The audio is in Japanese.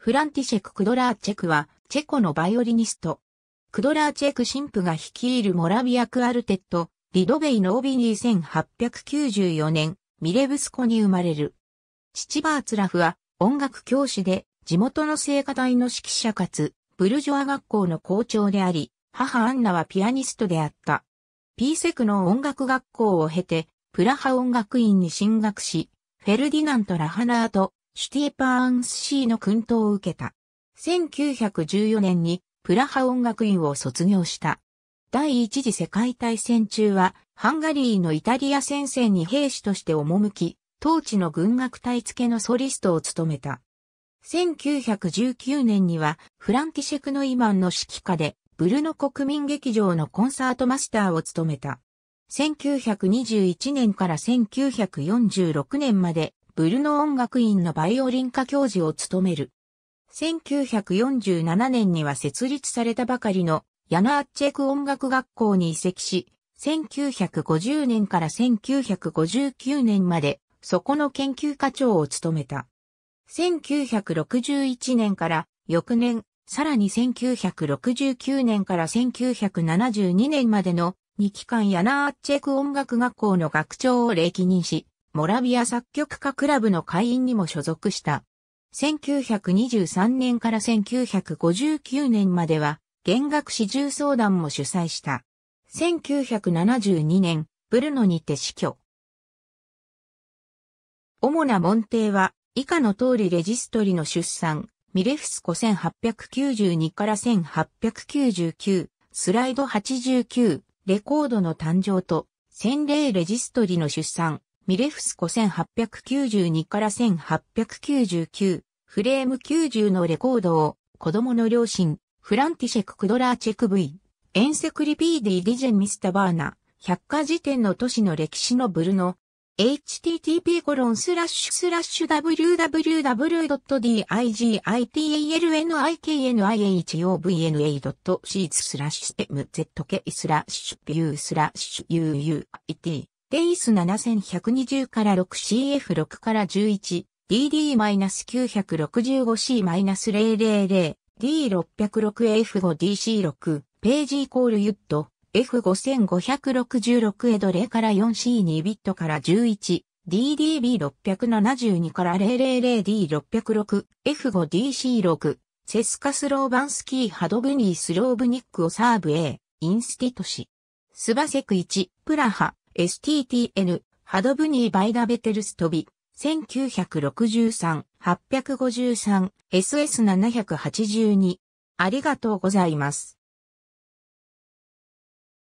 フランティシェク・クドラーチェクは、チェコのバイオリニスト。クドラーチェク神父が率いるモラビアクアルテット、リドベイノービニー1 8 9 4年、ミレブスコに生まれる。父バーツラフは音楽教師で、地元の聖歌隊の指揮者かつ、ブルジョア学校の校長であり、母アンナはピアニストであった。ピーセクの音楽学校を経て、プラハ音楽院に進学し、フェルディナント・ラハナーとシティパーンスシーの訓導を受けた。1914年にプラハ音楽院を卒業した。第一次世界大戦中は、ハンガリーのイタリア戦線に兵士として赴き、当地の軍楽隊付けのソリストを務めた。1919年には、フランキシェクノイマンの指揮下で、ブルノ国民劇場のコンサートマスターを務めた。1921年から1946年まで、ブルノ音楽院のバイオリン科教授を務める。1947年には設立されたばかりのヤナーチェク音楽学校に移籍し、1950年から1959年までそこの研究課長を務めた。1961年から翌年、さらに1969年から1972年までの2期間ヤナーチェク音楽学校の学長を歴任し、モラビア作曲家クラブの会員にも所属した。1923年から1959年までは、弦楽四重相談も主催した。1972年、ブルノにて死去。主な門弟は、以下の通りレジストリの出産、ミレフスコ1892から1899、スライド89、レコードの誕生と、洗礼レジストリの出産、ミレフスコ1892から1899、フレーム90のレコードを、子供の両親、フランティシェク・クドラーチェク V、エンセクリピーディ・ディジェン・ミスタ・バーナ、百科事典の都市の歴史のブルの、http コロンスラッシュスラッシュ w w w d i g i t a l n i k n i h o v n a s e e d s スラッシュ mzk スラッシュ uu it レイス7120から 6CF6 から11、DD-965C-000、D606F5DC6、ページイコールユット、F5566 エドレから 4C2 ビットから11、DDB672 から 000D606、F5DC6、セスカスローバンスキーハドブニースローブニックをサーブ A、インスティトシ。スバセク1、プラハ、STTN、ハドブニー・バイダ・ベテルストび、1963、853、SS782。ありがとうございます。